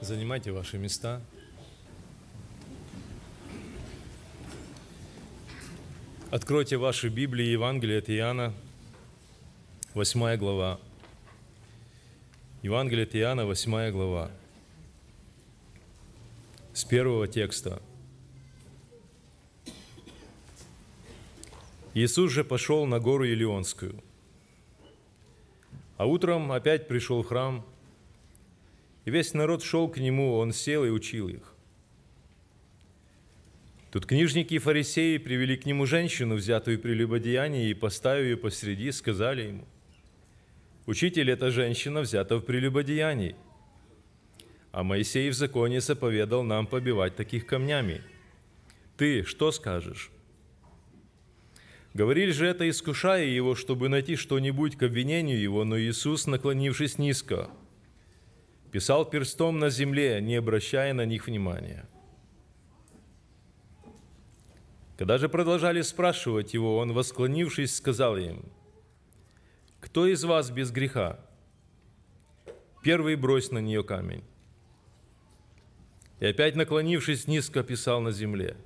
Занимайте ваши места. Откройте ваши Библии, Евангелие от Иоанна, 8 глава. Евангелие от Иоанна, 8 глава. С первого текста. Иисус же пошел на гору Илионскую. А утром опять пришел в храм – и весь народ шел к нему, он сел и учил их. Тут книжники и фарисеи привели к нему женщину, взятую при любодеянии, и, поставив ее посреди, сказали ему, «Учитель, эта женщина взята в прелюбодеянии, а Моисей в законе заповедал нам побивать таких камнями. Ты что скажешь?» Говорили же это, искушая его, чтобы найти что-нибудь к обвинению его, но Иисус, наклонившись низко, писал перстом на земле, не обращая на них внимания. Когда же продолжали спрашивать его, он, восклонившись, сказал им, «Кто из вас без греха? Первый брось на нее камень». И опять, наклонившись низко, писал на земле.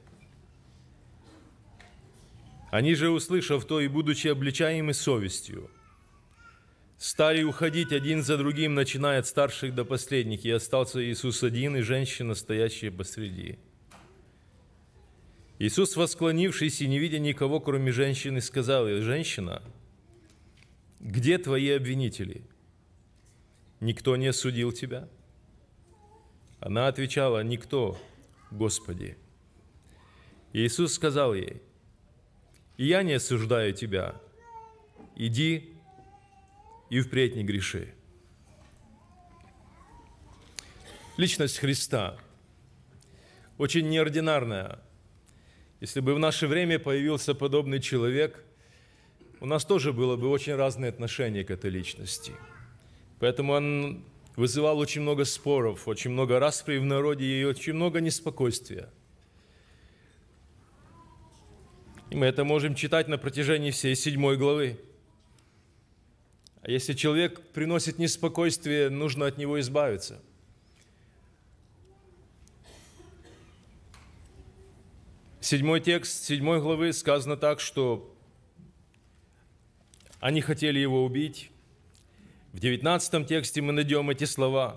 Они же, услышав то и будучи обличаемы совестью – Стали уходить один за другим, начиная от старших до последних, и остался Иисус один и женщина, стоящая посреди. Иисус, восклонившись и не видя никого, кроме женщины, сказал ей, «Женщина, где твои обвинители? Никто не осудил тебя?» Она отвечала, «Никто, Господи». Иисус сказал ей, «Я не осуждаю тебя. Иди и впредь не греши. Личность Христа очень неординарная. Если бы в наше время появился подобный человек, у нас тоже было бы очень разные отношения к этой личности. Поэтому он вызывал очень много споров, очень много распри в народе и очень много неспокойствия. И мы это можем читать на протяжении всей седьмой главы. А если человек приносит неспокойствие, нужно от него избавиться. Седьмой текст седьмой главы сказано так, что они хотели его убить. В девятнадцатом тексте мы найдем эти слова.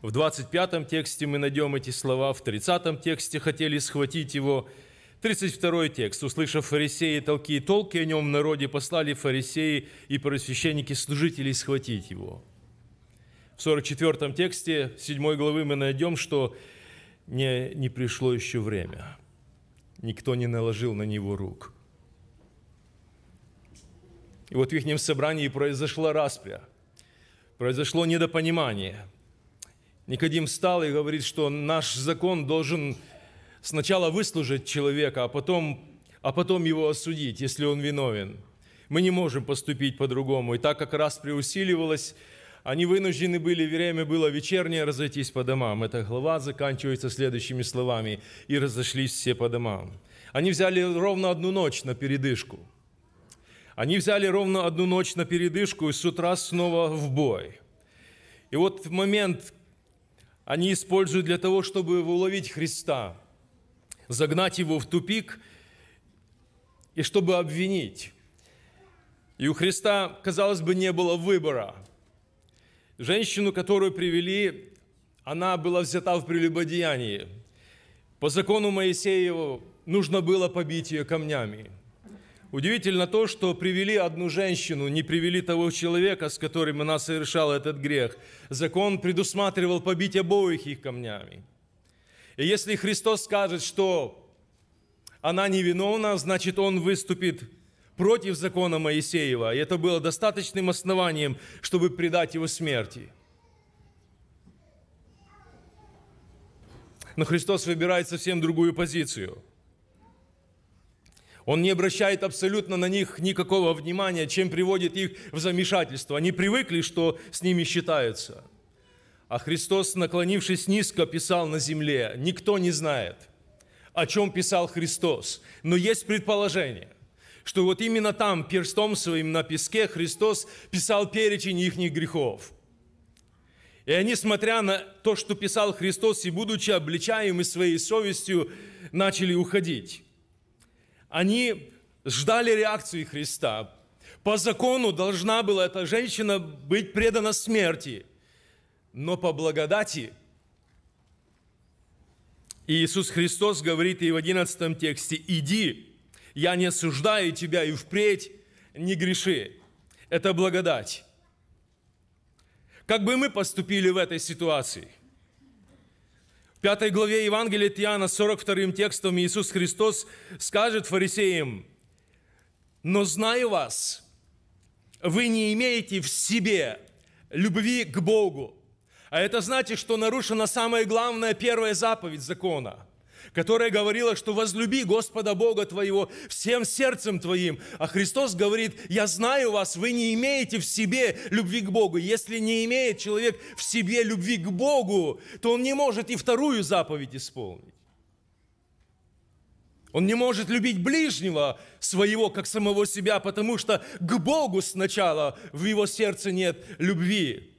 В двадцать пятом тексте мы найдем эти слова. В тридцатом тексте хотели схватить его – 32 текст. «Услышав фарисеи толки и толки о нем в народе, послали фарисеи и первосвященники служителей схватить его». В 44 тексте 7 главы мы найдем, что не, не пришло еще время. Никто не наложил на него рук. И вот в их собрании произошла распря, произошло недопонимание. Никодим встал и говорит, что наш закон должен сначала выслужить человека, а потом, а потом его осудить, если он виновен. Мы не можем поступить по-другому. И так как раз преусиливалось, они вынуждены были, время было вечернее, разойтись по домам. Эта глава заканчивается следующими словами. «И разошлись все по домам». Они взяли ровно одну ночь на передышку. Они взяли ровно одну ночь на передышку и с утра снова в бой. И вот в момент они используют для того, чтобы выловить Христа – загнать его в тупик и чтобы обвинить. И у Христа, казалось бы, не было выбора. Женщину, которую привели, она была взята в прелюбодеянии. По закону Моисееву нужно было побить ее камнями. Удивительно то, что привели одну женщину, не привели того человека, с которым она совершала этот грех. Закон предусматривал побить обоих их камнями. И если Христос скажет, что она невиновна, значит, Он выступит против закона Моисеева. И это было достаточным основанием, чтобы предать его смерти. Но Христос выбирает совсем другую позицию. Он не обращает абсолютно на них никакого внимания, чем приводит их в замешательство. Они привыкли, что с ними считаются – а Христос, наклонившись низко, писал на земле. Никто не знает, о чем писал Христос. Но есть предположение, что вот именно там, перстом своим на песке, Христос писал перечень их грехов. И они, смотря на то, что писал Христос, и будучи обличаемы своей совестью, начали уходить. Они ждали реакции Христа. По закону должна была эта женщина быть предана смерти – но по благодати. И Иисус Христос говорит и в 11 тексте, «Иди, я не осуждаю тебя, и впредь не греши». Это благодать. Как бы мы поступили в этой ситуации? В 5 главе Евангелия от Иоанна 42 текстом Иисус Христос скажет фарисеям, «Но знаю вас, вы не имеете в себе любви к Богу, а это значит, что нарушена самая главная первая заповедь закона, которая говорила, что возлюби Господа Бога твоего всем сердцем твоим. А Христос говорит, я знаю вас, вы не имеете в себе любви к Богу. Если не имеет человек в себе любви к Богу, то он не может и вторую заповедь исполнить. Он не может любить ближнего своего, как самого себя, потому что к Богу сначала в его сердце нет любви.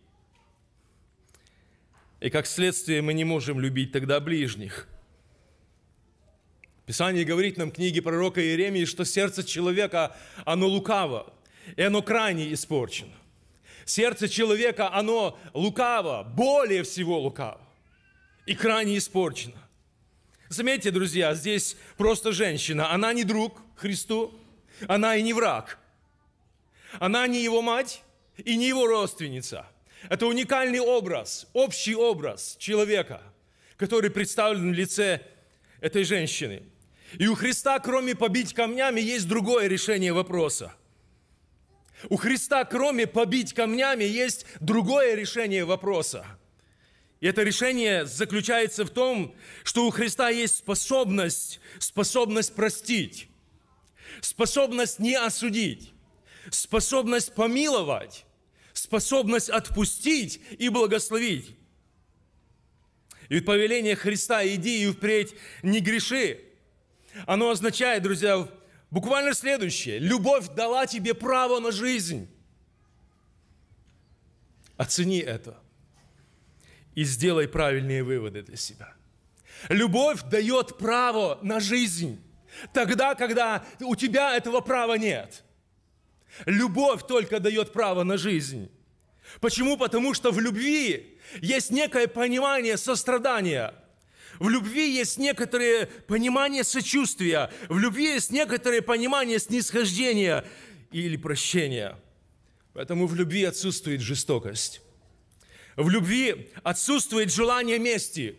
И как следствие мы не можем любить тогда ближних. Писание говорит нам в книге пророка Иеремии, что сердце человека, оно лукаво, и оно крайне испорчено. Сердце человека, оно лукаво, более всего лукаво, и крайне испорчено. Заметьте, друзья, здесь просто женщина. Она не друг Христу, она и не враг. Она не его мать и не его родственница – это уникальный образ, общий образ человека, который представлен в лице этой женщины. И у Христа, кроме побить камнями, есть другое решение вопроса. У Христа, кроме побить камнями, есть другое решение вопроса. И это решение заключается в том, что у Христа есть способность, способность простить, способность не осудить, способность помиловать, способность отпустить и благословить. И ведь повеление Христа «иди и впредь не греши», оно означает, друзья, буквально следующее. Любовь дала тебе право на жизнь. Оцени это и сделай правильные выводы для себя. Любовь дает право на жизнь тогда, когда у тебя этого права нет – Любовь только дает право на жизнь. Почему? Потому что в любви есть некое понимание сострадания. В любви есть некоторое понимание сочувствия. В любви есть некоторое понимание снисхождения или прощения. Поэтому в любви отсутствует жестокость. В любви отсутствует желание мести.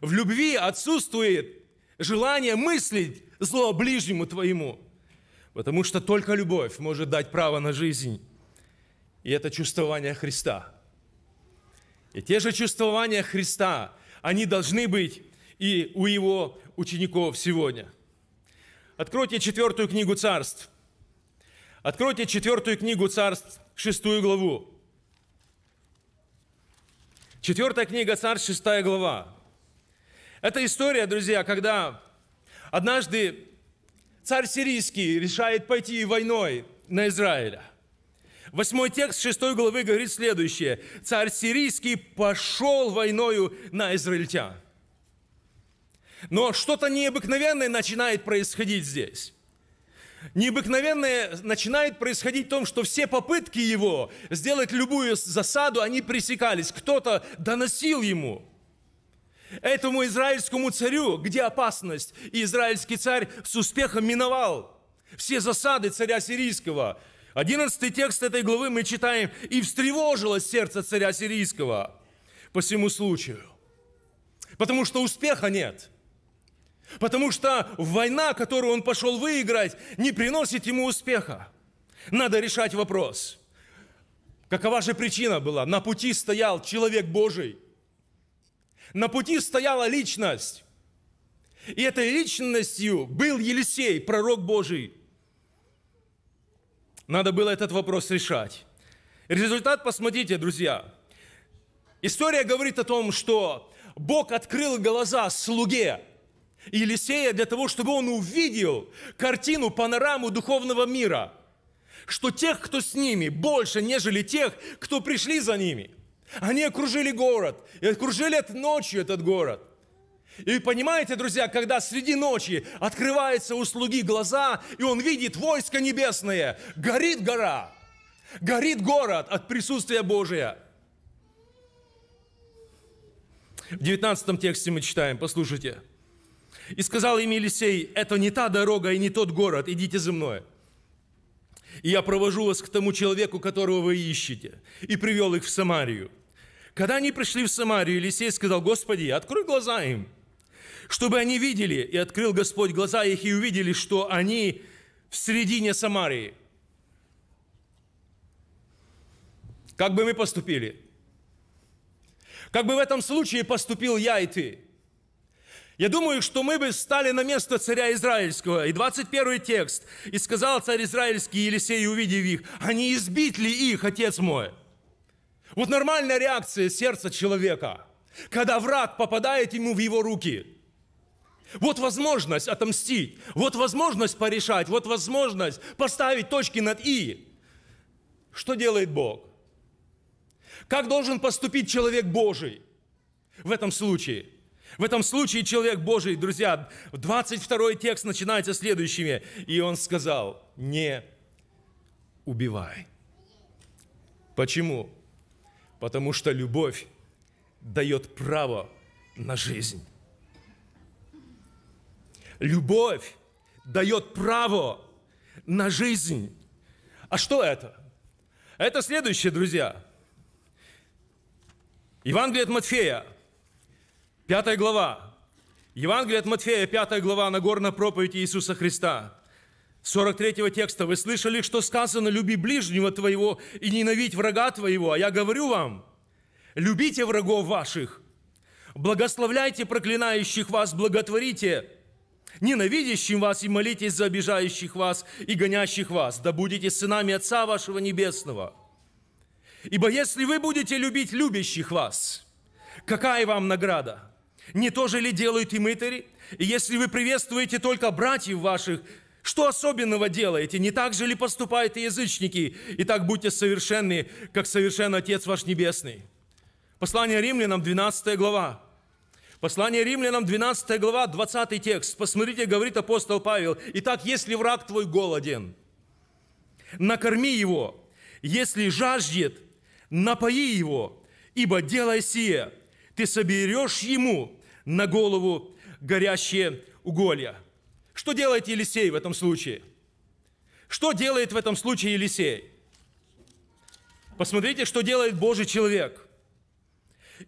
В любви отсутствует желание мыслить зло ближнему твоему. Потому что только любовь может дать право на жизнь. И это чувствование Христа. И те же чувствования Христа, они должны быть и у его учеников сегодня. Откройте четвертую книгу царств. Откройте четвертую книгу царств, шестую главу. Четвертая книга царств, шестая глава. Это история, друзья, когда однажды царь сирийский решает пойти войной на Израиля. Восьмой текст шестой главы говорит следующее. Царь сирийский пошел войною на израильтян. Но что-то необыкновенное начинает происходить здесь. Необыкновенное начинает происходить в том, что все попытки его сделать любую засаду, они пресекались. Кто-то доносил ему – этому израильскому царю, где опасность. И израильский царь с успехом миновал все засады царя сирийского. Одиннадцатый текст этой главы мы читаем. «И встревожилось сердце царя сирийского по всему случаю». Потому что успеха нет. Потому что война, которую он пошел выиграть, не приносит ему успеха. Надо решать вопрос. Какова же причина была? На пути стоял человек Божий, на пути стояла личность. И этой личностью был Елисей, пророк Божий. Надо было этот вопрос решать. Результат посмотрите, друзья. История говорит о том, что Бог открыл глаза слуге Елисея для того, чтобы он увидел картину, панораму духовного мира, что тех, кто с ними, больше, нежели тех, кто пришли за ними – они окружили город, и окружили это ночью этот город. И понимаете, друзья, когда среди ночи открывается у слуги глаза, и он видит войско небесное, горит гора, горит город от присутствия Божия. В 19 тексте мы читаем, послушайте. «И сказал им Елисей, это не та дорога и не тот город, идите за мной. И я провожу вас к тому человеку, которого вы ищете». И привел их в Самарию – когда они пришли в Самарию, Елисей сказал, «Господи, открой глаза им, чтобы они видели». И открыл Господь глаза их и увидели, что они в середине Самарии. Как бы мы поступили? Как бы в этом случае поступил я и ты? Я думаю, что мы бы встали на место царя Израильского. И 21 текст. «И сказал царь Израильский Елисей, увидев их, они избитли их, отец мой». Вот нормальная реакция сердца человека, когда враг попадает ему в его руки. Вот возможность отомстить, вот возможность порешать, вот возможность поставить точки над «и». Что делает Бог? Как должен поступить человек Божий в этом случае? В этом случае человек Божий, друзья, 22 текст начинается следующими. И он сказал, не убивай. Почему? потому что любовь дает право на жизнь. Любовь дает право на жизнь. А что это? Это следующее, друзья. Евангелие от Матфея, 5 глава. Евангелие от Матфея, 5 глава, Нагорная проповедь Иисуса Христа. 43 текста вы слышали, что сказано, люби ближнего твоего и ненавидь врага твоего. А я говорю вам, любите врагов ваших, благословляйте проклинающих вас, благотворите, ненавидящим вас и молитесь за обижающих вас и гонящих вас, да будете сынами Отца вашего Небесного. Ибо если вы будете любить любящих вас, какая вам награда? Не то же ли делают и мытари? И если вы приветствуете только братьев ваших – что особенного делаете? Не так же ли поступают и язычники? И так будьте совершенны, как совершен Отец ваш Небесный. Послание римлянам, 12 глава. Послание римлянам, 12 глава, 20 текст. Посмотрите, говорит апостол Павел. «Итак, если враг твой голоден, накорми его, если жаждет, напои его, ибо делай сие, ты соберешь ему на голову горящие уголья». Что делает Елисей в этом случае? Что делает в этом случае Елисей? Посмотрите, что делает Божий человек.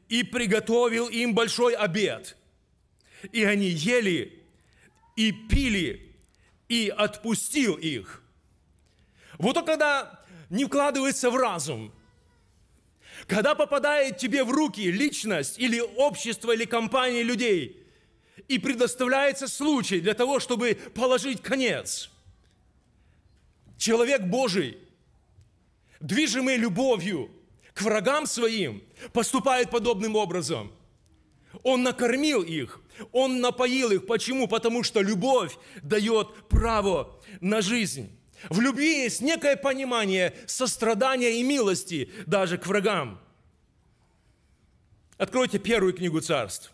«И приготовил им большой обед, и они ели, и пили, и отпустил их». Вот то, когда не вкладывается в разум, когда попадает тебе в руки личность или общество или компания людей – и предоставляется случай для того, чтобы положить конец. Человек Божий, движимый любовью к врагам своим, поступает подобным образом. Он накормил их, он напоил их. Почему? Потому что любовь дает право на жизнь. В любви есть некое понимание сострадания и милости даже к врагам. Откройте первую книгу царств.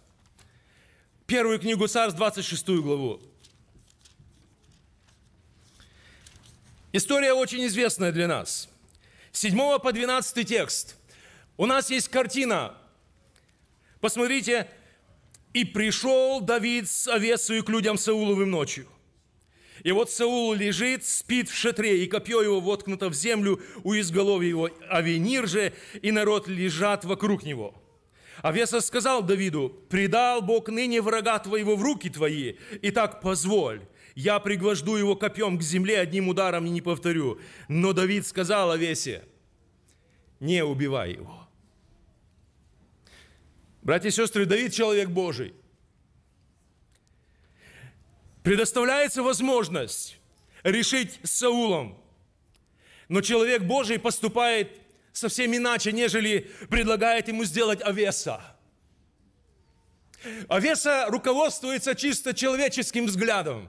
Первую книгу Царств, 26 главу. История очень известная для нас. 7 по 12 текст. У нас есть картина. Посмотрите. «И пришел Давид с овецею к людям Сауловым ночью». И вот Саул лежит, спит в шатре, и копье его воткнуто в землю, у изголовья его А Венир же, и народ лежат вокруг него – Авеса сказал Давиду, «Предал Бог ныне врага твоего в руки твои, и так позволь, я пригвожду его копьем к земле, одним ударом и не повторю». Но Давид сказал Авесе, «Не убивай его». Братья и сестры, Давид – человек Божий. Предоставляется возможность решить с Саулом, но человек Божий поступает совсем иначе, нежели предлагает ему сделать Овеса. Овеса руководствуется чисто человеческим взглядом.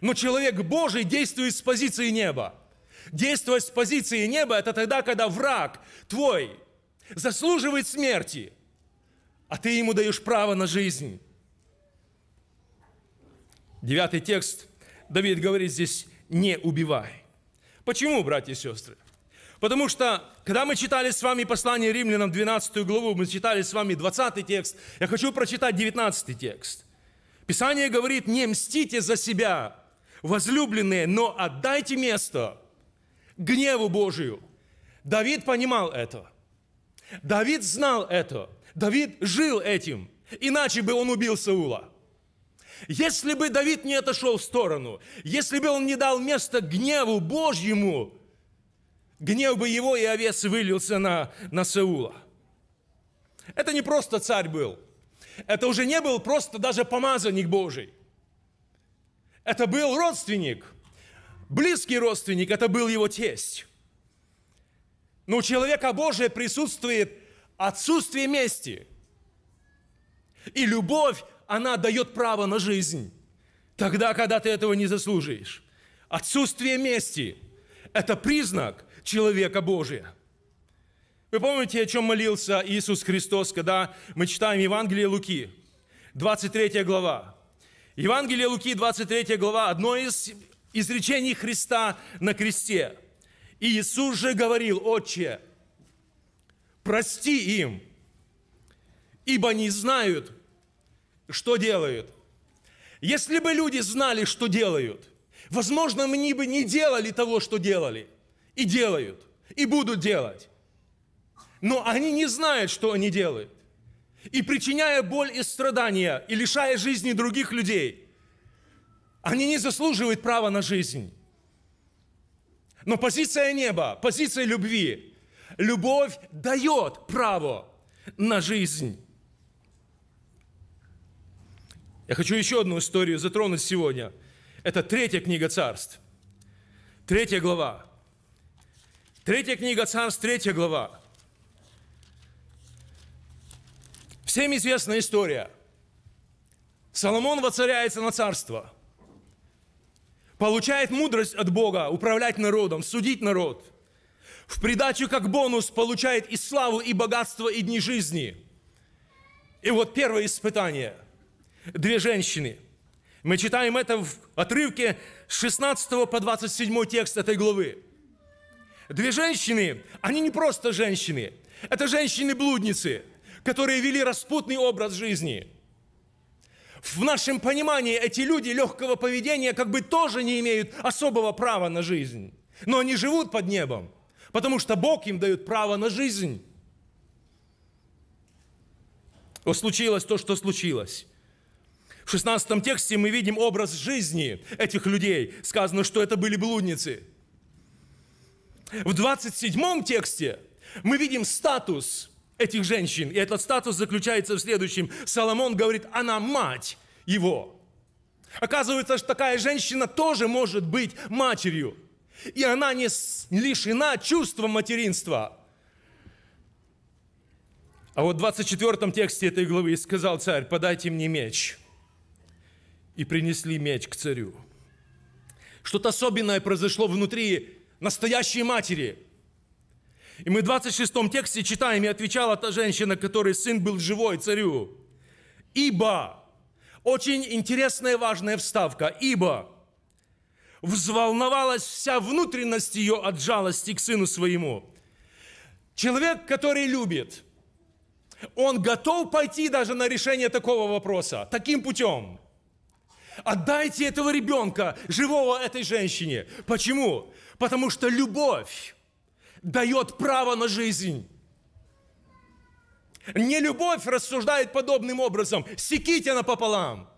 Но человек Божий действует с позиции неба. Действовать с позиции неба – это тогда, когда враг твой заслуживает смерти, а ты ему даешь право на жизнь. Девятый текст. Давид говорит здесь «не убивай». Почему, братья и сестры? Потому что, когда мы читали с вами послание римлянам 12 главу, мы читали с вами 20 текст, я хочу прочитать 19 текст. Писание говорит, не мстите за себя, возлюбленные, но отдайте место гневу Божию. Давид понимал это. Давид знал это. Давид жил этим. Иначе бы он убил Саула. Если бы Давид не отошел в сторону, если бы он не дал место гневу Божьему, Гнев бы его и овец вылился на, на Саула. Это не просто царь был. Это уже не был просто даже помазанник Божий. Это был родственник, близкий родственник, это был его тесть. Но у человека Божия присутствует отсутствие мести. И любовь, она дает право на жизнь. Тогда, когда ты этого не заслужишь. Отсутствие мести – это признак, человека Божия. Вы помните, о чем молился Иисус Христос, когда мы читаем Евангелие Луки, 23 глава. Евангелие Луки, 23 глава, одно из изречений Христа на кресте. И Иисус же говорил, «Отче, прости им, ибо не знают, что делают». Если бы люди знали, что делают, возможно, они бы не делали того, что делали – и делают. И будут делать. Но они не знают, что они делают. И причиняя боль и страдания, и лишая жизни других людей, они не заслуживают права на жизнь. Но позиция неба, позиция любви, любовь дает право на жизнь. Я хочу еще одну историю затронуть сегодня. Это третья книга царств. Третья глава. Третья книга Царств, третья глава. Всем известна история. Соломон воцаряется на царство. Получает мудрость от Бога управлять народом, судить народ. В придачу как бонус получает и славу, и богатство, и дни жизни. И вот первое испытание. Две женщины. Мы читаем это в отрывке с 16 по 27 текст этой главы. Две женщины, они не просто женщины. Это женщины-блудницы, которые вели распутный образ жизни. В нашем понимании эти люди легкого поведения как бы тоже не имеют особого права на жизнь. Но они живут под небом, потому что Бог им дает право на жизнь. Вот случилось то, что случилось. В 16 тексте мы видим образ жизни этих людей. Сказано, что это были блудницы – в 27 тексте мы видим статус этих женщин. И этот статус заключается в следующем. Соломон говорит, она мать его. Оказывается, что такая женщина тоже может быть матерью. И она не лишена чувства материнства. А вот в 24 тексте этой главы сказал царь, подайте мне меч. И принесли меч к царю. Что-то особенное произошло внутри Настоящие матери. И мы в 26 тексте читаем, и отвечала та женщина, которой сын был живой царю. Ибо, очень интересная и важная вставка, ибо взволновалась вся внутренность ее от жалости к сыну своему. Человек, который любит, он готов пойти даже на решение такого вопроса, таким путем – Отдайте этого ребенка, живого этой женщине. Почему? Потому что любовь дает право на жизнь. Не любовь рассуждает подобным образом. Секите пополам,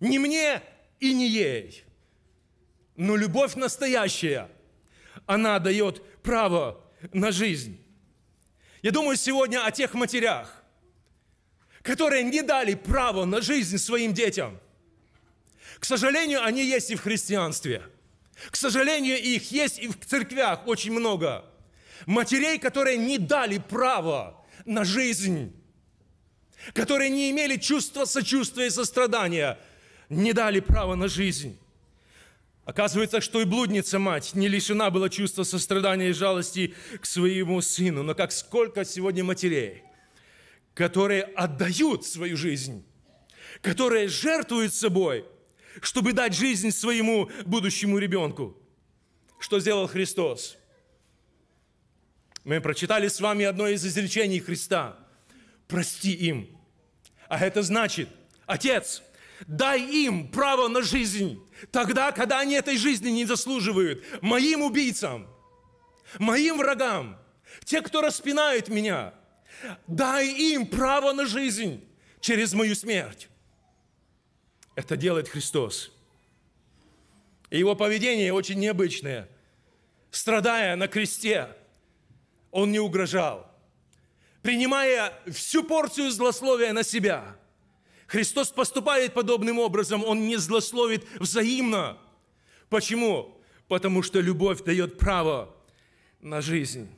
Не мне и не ей. Но любовь настоящая, она дает право на жизнь. Я думаю сегодня о тех матерях, которые не дали право на жизнь своим детям. К сожалению, они есть и в христианстве – к сожалению, их есть и в церквях очень много. Матерей, которые не дали права на жизнь, которые не имели чувства сочувствия и сострадания, не дали права на жизнь. Оказывается, что и блудница мать не лишена была чувства сострадания и жалости к своему сыну. Но как сколько сегодня матерей, которые отдают свою жизнь, которые жертвуют собой – чтобы дать жизнь своему будущему ребенку. Что сделал Христос? Мы прочитали с вами одно из изречений Христа. Прости им. А это значит, Отец, дай им право на жизнь, тогда, когда они этой жизни не заслуживают. Моим убийцам, моим врагам, те, кто распинает меня, дай им право на жизнь через мою смерть. Это делает Христос. И его поведение очень необычное. Страдая на кресте, он не угрожал. Принимая всю порцию злословия на себя, Христос поступает подобным образом, он не злословит взаимно. Почему? Потому что любовь дает право на жизнь.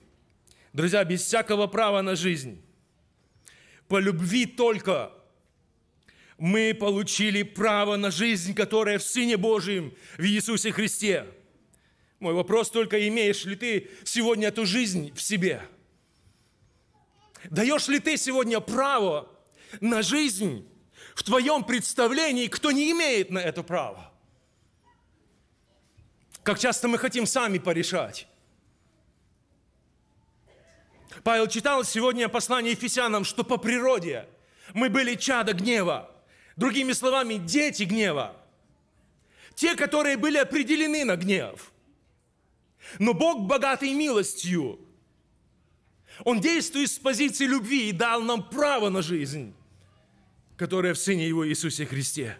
Друзья, без всякого права на жизнь. По любви только мы получили право на жизнь, которая в Сыне Божьем, в Иисусе Христе. Мой вопрос только, имеешь ли ты сегодня эту жизнь в себе? Даешь ли ты сегодня право на жизнь в твоем представлении, кто не имеет на это право? Как часто мы хотим сами порешать. Павел читал сегодня послание Ефесянам, что по природе мы были чада гнева. Другими словами, дети гнева. Те, которые были определены на гнев. Но Бог богатый милостью. Он действует с позиции любви и дал нам право на жизнь, которая в Сыне Его Иисусе Христе.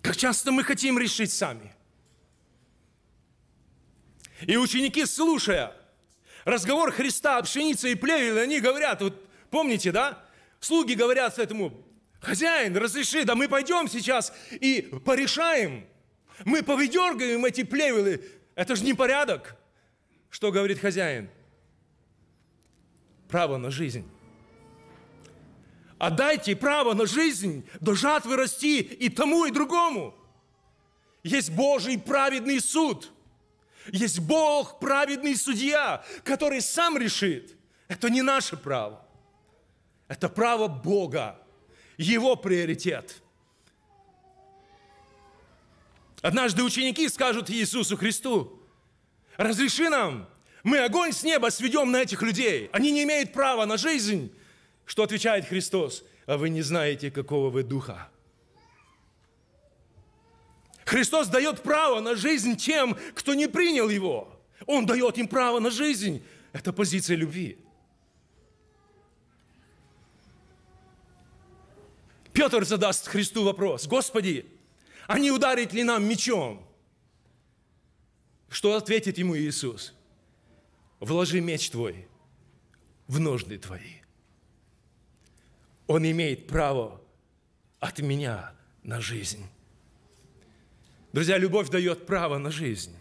Как часто мы хотим решить сами. И ученики, слушая разговор Христа о пшенице и плевеле, они говорят, вот помните, да? Слуги говорят этому Хозяин, разреши, да мы пойдем сейчас и порешаем. Мы поведергаем эти плевелы. Это же не порядок. Что говорит хозяин? Право на жизнь. Отдайте право на жизнь, до жатвы расти и тому, и другому. Есть Божий праведный суд. Есть Бог праведный судья, который сам решит. Это не наше право. Это право Бога его приоритет. Однажды ученики скажут Иисусу Христу, разреши нам, мы огонь с неба сведем на этих людей, они не имеют права на жизнь. Что отвечает Христос? А вы не знаете, какого вы духа. Христос дает право на жизнь тем, кто не принял его. Он дает им право на жизнь. Это позиция любви. Петр задаст Христу вопрос, «Господи, а не ударить ли нам мечом?» Что ответит ему Иисус? «Вложи меч твой в ножны твои». Он имеет право от меня на жизнь. Друзья, любовь дает право на жизнь.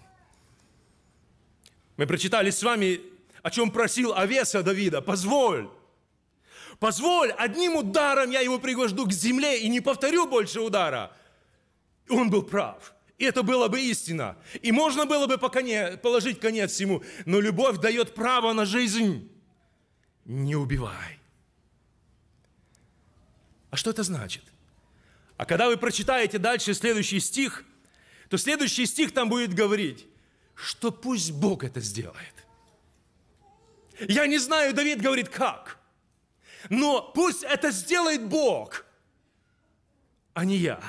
Мы прочитали с вами, о чем просил Овеса Давида. «Позволь Позволь, одним ударом я его пригвожду к земле и не повторю больше удара. Он был прав. И это было бы истина. И можно было бы положить конец всему. Но любовь дает право на жизнь. Не убивай. А что это значит? А когда вы прочитаете дальше следующий стих, то следующий стих там будет говорить, что пусть Бог это сделает. Я не знаю, Давид говорит, как но пусть это сделает Бог, а не я.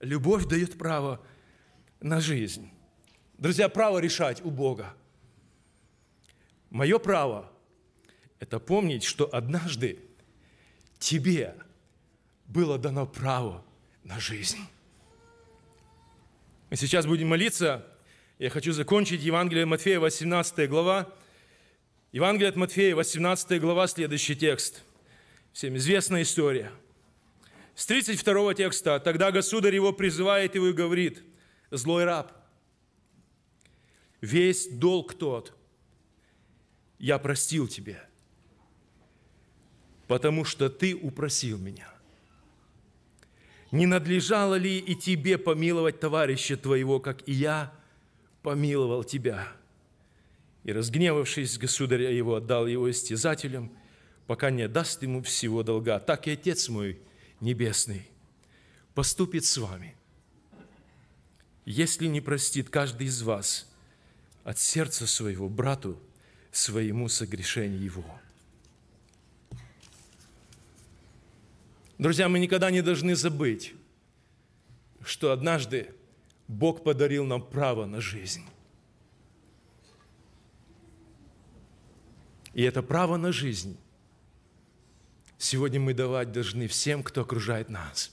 Любовь дает право на жизнь. Друзья, право решать у Бога. Мое право – это помнить, что однажды тебе было дано право на жизнь. Мы сейчас будем молиться. Я хочу закончить Евангелие Матфея, 18 глава, Евангелие от Матфея, 18 глава, следующий текст. Всем известная история. С 32 текста. «Тогда государь его призывает его и говорит, злой раб, весь долг тот, я простил тебе, потому что ты упросил меня. Не надлежало ли и тебе помиловать товарища твоего, как и я помиловал тебя?» И, разгневавшись, государя его отдал его истязателям, пока не даст ему всего долга. Так и Отец мой Небесный поступит с вами, если не простит каждый из вас от сердца своего брату своему согрешению его. Друзья, мы никогда не должны забыть, что однажды Бог подарил нам право на жизнь. И это право на жизнь сегодня мы давать должны всем, кто окружает нас.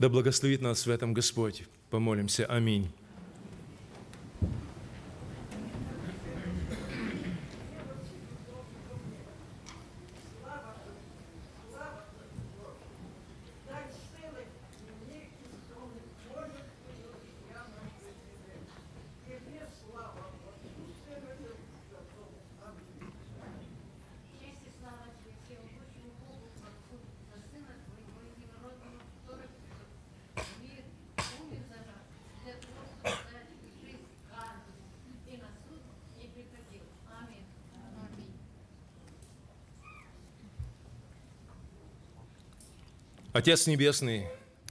Да благословит нас в этом Господь. Помолимся. Аминь. Отец Небесный,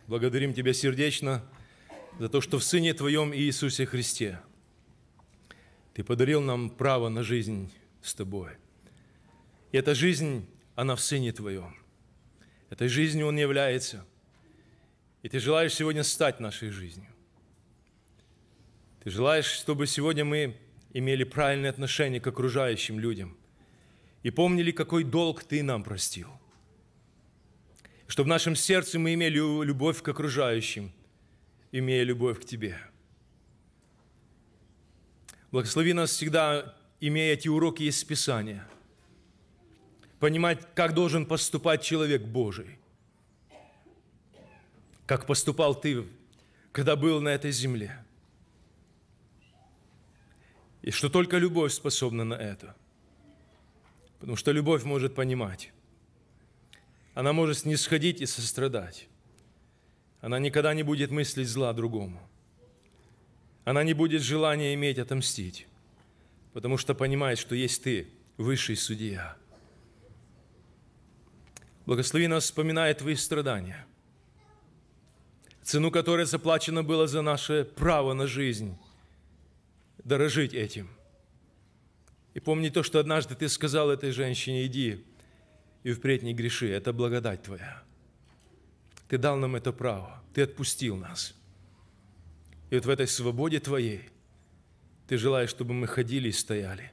благодарим Тебя сердечно за то, что в Сыне Твоем Иисусе Христе Ты подарил нам право на жизнь с Тобой. И эта жизнь, она в Сыне Твоем. Этой жизнью Он является. И Ты желаешь сегодня стать нашей жизнью. Ты желаешь, чтобы сегодня мы имели правильное отношение к окружающим людям и помнили, какой долг Ты нам простил – чтобы в нашем сердце мы имели любовь к окружающим, имея любовь к Тебе. Благослови нас всегда, имея эти уроки из Писания, понимать, как должен поступать человек Божий, как поступал Ты, когда был на этой земле, и что только любовь способна на это, потому что любовь может понимать, она может снисходить и сострадать. Она никогда не будет мыслить зла другому. Она не будет желания иметь отомстить, потому что понимает, что есть ты, высший судья. Благослови нас, вспоминая твои страдания, цену которой заплачено было за наше право на жизнь, дорожить этим. И помни то, что однажды ты сказал этой женщине, иди, и впредь не греши. Это благодать Твоя. Ты дал нам это право. Ты отпустил нас. И вот в этой свободе Твоей Ты желаешь, чтобы мы ходили и стояли,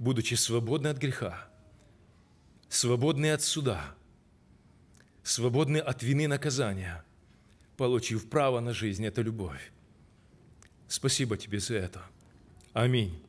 будучи свободны от греха, свободны от суда, свободны от вины наказания, получив право на жизнь – это любовь. Спасибо Тебе за это. Аминь.